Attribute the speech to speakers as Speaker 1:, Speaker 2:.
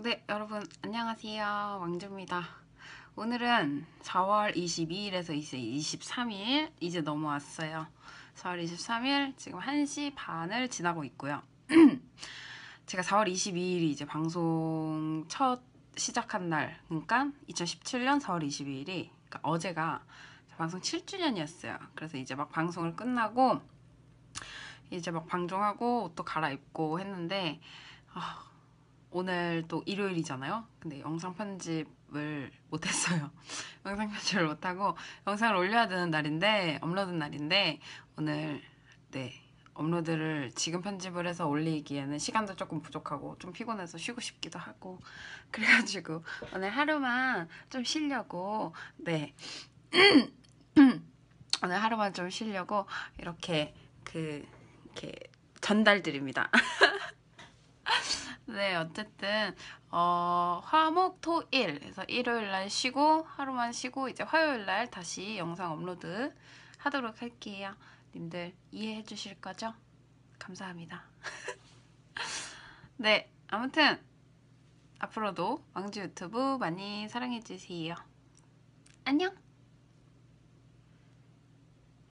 Speaker 1: 네, 여러분 안녕하세요. 왕주입니다. 오늘은 4월 22일에서 이제 23일 이제 넘어왔어요. 4월 23일 지금 1시 반을 지나고 있고요. 제가 4월 22일이 이제 방송 첫 시작한 날, 그러니까 2017년 4월 22일이 그러니까 어제가 방송 7주년이었어요. 그래서 이제 막 방송을 끝나고 이제 막 방종하고 옷도 갈아입고 했는데 아, 오늘 또 일요일이잖아요. 근데 영상 편집을 못했어요. 영상 편집을 못하고 영상을 올려야 되는 날인데 업로드 날인데 오늘 네 업로드를 지금 편집을 해서 올리기에는 시간도 조금 부족하고 좀 피곤해서 쉬고 싶기도 하고 그래가지고 오늘 하루만 좀 쉬려고 네 오늘 하루만 좀 쉬려고 이렇게 그 이렇게 전달드립니다. 네, 어쨌든 어, 화목 토 일. 그래서 일요일 날 쉬고 하루만 쉬고 이제 화요일 날 다시 영상 업로드 하도록 할게요. 님들 이해해 주실 거죠? 감사합니다. 네, 아무튼 앞으로도 왕지 유튜브 많이 사랑해 주세요. 안녕.